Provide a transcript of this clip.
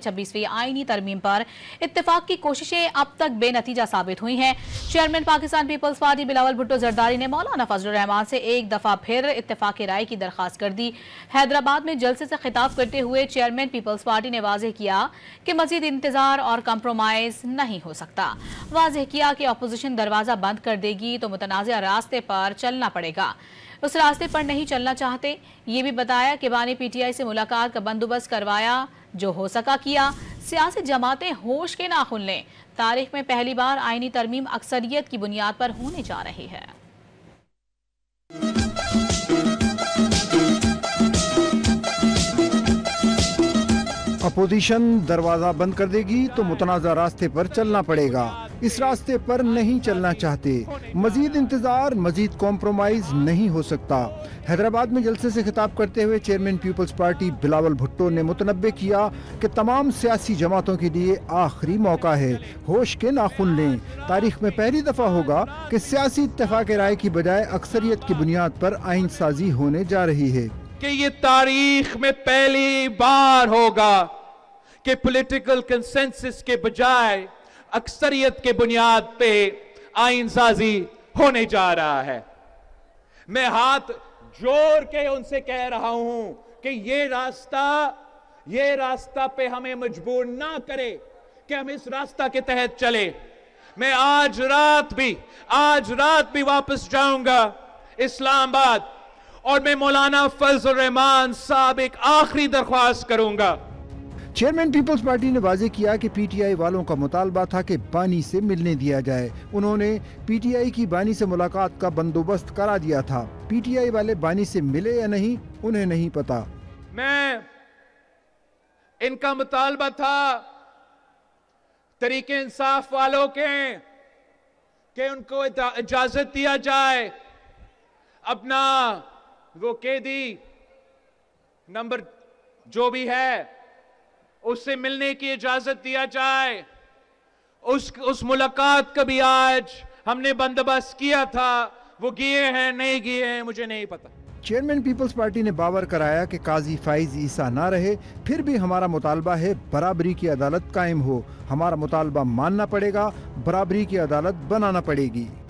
छब्बीसवीं आईनी तरमीम पर इतफाक की कोशिशें अब तक बेनतीजा साबित हुई हैं चेयरमैन पाकिस्तान पीपल्स पार्टी बिलावल भुट्टो जरदारी ने मौलाना फजल रहमान से एक दफा फिर इतफाक राय की दरखास्त कर दी हैदराबाद में जलसे से खिताब करते हुए चेयरमैन पीपल्स पार्टी ने वाजह किया कि मजीद इंतजार और कम्प्रोमाइज नहीं हो सकता वाजह किया कि अपोजिशन दरवाजा बंद कर देगी तो मुतनाज़ रास्ते पर चलना पड़ेगा उस रास्ते पर नहीं चलना चाहते ये भी बताया कि बानी पीटीआई से मुलाकात का बंदोबस्त करवाया जो हो सका किया सियासी जमातें होश के नाखुन लें तारीख में पहली बार आईनी तरमीम अक्सरियत की बुनियाद पर होने जा रही है अपोजिशन दरवाज़ा बंद कर देगी तो मुतनाज़ा रास्ते पर चलना पड़ेगा इस रास्ते पर नहीं चलना चाहते मजीद इंतजार मजीद कॉम्प्रोमाइज नहीं हो सकता हैदराबाद में जलसे से खिताब करते हुए चेयरमैन पीपल्स पार्टी बिलावल भुट्टो ने मुतनबे किया कि तमाम सियासी जमातों के लिए आखिरी मौका है होश के नाखुन लें तारीख में पहली दफ़ा होगा कि सियासी इतफाक राय की बजाय अक्सरियत की बुनियाद पर आइन साजी होने जा रही है कि ये तारीख में पहली बार होगा कि पॉलिटिकल कंसेंसस के बजाय अक्सरियत के बुनियाद पे आइन साजी होने जा रहा है मैं हाथ जोर के उनसे कह रहा हूं कि ये रास्ता ये रास्ता पे हमें मजबूर ना करे कि हम इस रास्ता के तहत चले मैं आज रात भी आज रात भी वापस जाऊंगा इस्लामाबाद और मैं मौलाना फजल रहमान साहब एक आखिरी दरख्वास्त करूंगा चेयरमैन पीपल्स पार्टी ने वाजे किया कि पीटीआई वालों का मुतालबा था कि बानी से मिलने दिया जाए उन्होंने पीटीआई की बानी से मुलाकात का बंदोबस्त करा दिया था पीटीआई वाले बानी से मिले या नहीं उन्हें नहीं पता मैं इनका मुतालबा था तरीके इंसाफ वालों के कि उनको इजाजत दिया जाए अपना वो कैदी नंबर जो भी है उससे मिलने की इजाजत दिया जाए उस उस मुलाकात का भी आज हमने बंदोबस्त किया था वो गिए हैं नहीं गिए हैं मुझे नहीं पता चेयरमैन पीपल्स पार्टी ने बावर कराया कि काजी फाइज ईसा ना रहे फिर भी हमारा मुतालबा है बराबरी की अदालत कायम हो हमारा मुतालबा मानना पड़ेगा बराबरी की अदालत बनाना पड़ेगी